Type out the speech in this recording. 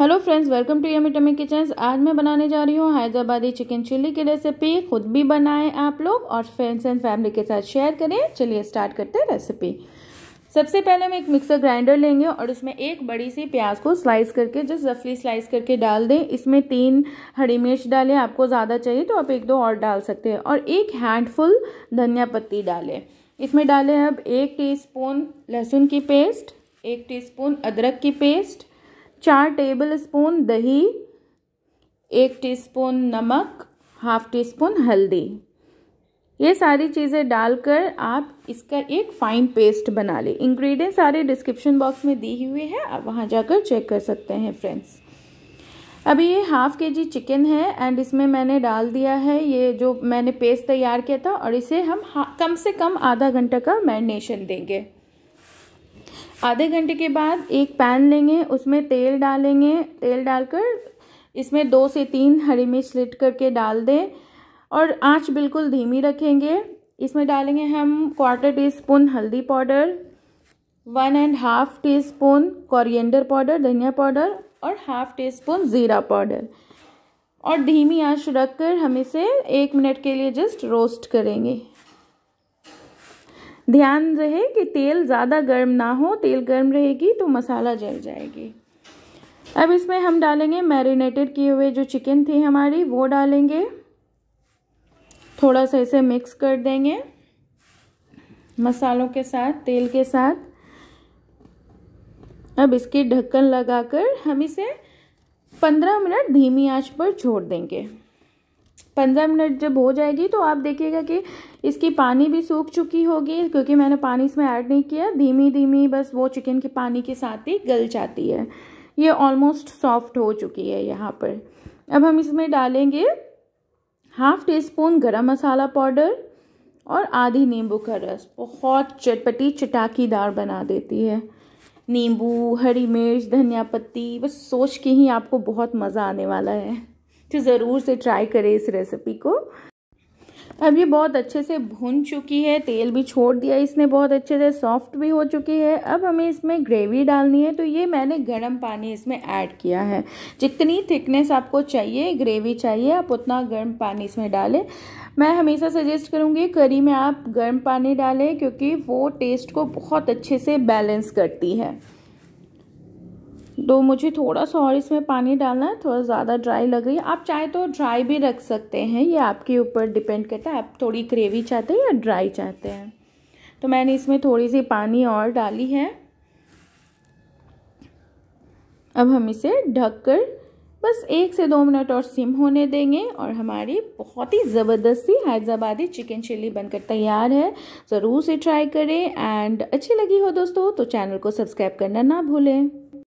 hello friends welcome to yummy tummy kitchen आज मैं बनाने जा रही हूँ हैदराबादी चिकन चिल्ली की रेसिपी खुद भी बनाएं आप लोग और फ्रेंड्स एंड फैमिली के साथ शेयर करें चलिए स्टार्ट करते हैं रेसिपी सबसे पहले हम एक मिक्सर ग्राइंडर लेंगे और उसमें एक बड़ी सी प्याज को स्लाइस करके जस्ट रफली स्लाइस करके डाल दें इसमें तीन हरी मिर्च डालें आपको ज़्यादा चाहिए तो आप एक दो और डाल सकते हैं और एक हैंडफुल धनिया पत्ती डालें इसमें डालें अब एक टी लहसुन की पेस्ट एक टी अदरक की पेस्ट चार टेबल स्पून दही एक टीस्पून नमक हाफ टी स्पून हल्दी ये सारी चीज़ें डालकर आप इसका एक फाइन पेस्ट बना लें इंग्रेडिएंट सारे डिस्क्रिप्शन बॉक्स में दी हुए हैं आप वहाँ जाकर चेक कर सकते हैं फ्रेंड्स अभी ये हाफ़ के जी चिकन है एंड इसमें मैंने डाल दिया है ये जो मैंने पेस्ट तैयार किया था और इसे हम कम से कम आधा घंटा का मैरिनेशन देंगे आधे घंटे के बाद एक पैन लेंगे उसमें तेल डालेंगे तेल डालकर इसमें दो से तीन हरी मिर्च लिट करके डाल दें और आँच बिल्कुल धीमी रखेंगे इसमें डालेंगे हम क्वार्टर टी स्पून हल्दी powder one and half teaspoon coriander powder धनिया पाउडर और हाफ टी स्पून ज़ीरा पाउडर और धीमी रख रखकर हम इसे एक मिनट के लिए जस्ट रोस्ट करेंगे ध्यान रहे कि तेल ज़्यादा गर्म ना हो तेल गर्म रहेगी तो मसाला जल जाएगी अब इसमें हम डालेंगे मैरिनेटेड किए हुए जो चिकन थी हमारी वो डालेंगे थोड़ा सा इसे मिक्स कर देंगे मसालों के साथ तेल के साथ अब इसकी ढक्कन लगाकर हम इसे पंद्रह मिनट धीमी आंच पर छोड़ देंगे पंद्रह मिनट जब हो जाएगी तो आप देखिएगा कि इसकी पानी भी सूख चुकी होगी क्योंकि मैंने पानी इसमें ऐड नहीं किया धीमी धीमी बस वो चिकन के पानी के साथ ही गल जाती है ये ऑलमोस्ट सॉफ्ट हो चुकी है यहाँ पर अब हम इसमें डालेंगे हाफ टी स्पून गरम मसाला पाउडर और आधी नींबू का रस बहुत चटपटी चटाकीदार बना देती है नींबू हरी मिर्च धनिया पत्ती बस सोच के ही आपको बहुत मज़ा आने वाला है तो ज़रूर से ट्राई करें इस रेसिपी को अब ये बहुत अच्छे से भुन चुकी है तेल भी छोड़ दिया इसने बहुत अच्छे से सॉफ्ट भी हो चुकी है अब हमें इसमें ग्रेवी डालनी है तो ये मैंने गर्म पानी इसमें ऐड किया है जितनी थिकनेस आपको चाहिए ग्रेवी चाहिए आप उतना गर्म पानी इसमें डालें मैं हमेशा सजेस्ट करूँगी करी में आप गर्म पानी डालें क्योंकि वो टेस्ट को बहुत अच्छे से बैलेंस करती है तो मुझे थोड़ा सा और इसमें पानी डालना है थोड़ा ज़्यादा ड्राई लग रही है आप चाहे तो ड्राई भी रख सकते हैं ये आपके ऊपर डिपेंड करता है आप थोड़ी ग्रेवी चाहते हैं या ड्राई चाहते हैं तो मैंने इसमें थोड़ी सी पानी और डाली है अब हम इसे ढक कर बस एक से दो मिनट और सिम होने देंगे और हमारी बहुत ही ज़बरदस्ती हैदराबादी चिकन चिल्ली बनकर तैयार है ज़रूर से ट्राई करें एंड अच्छी लगी हो दोस्तों तो चैनल को सब्सक्राइब करना ना भूलें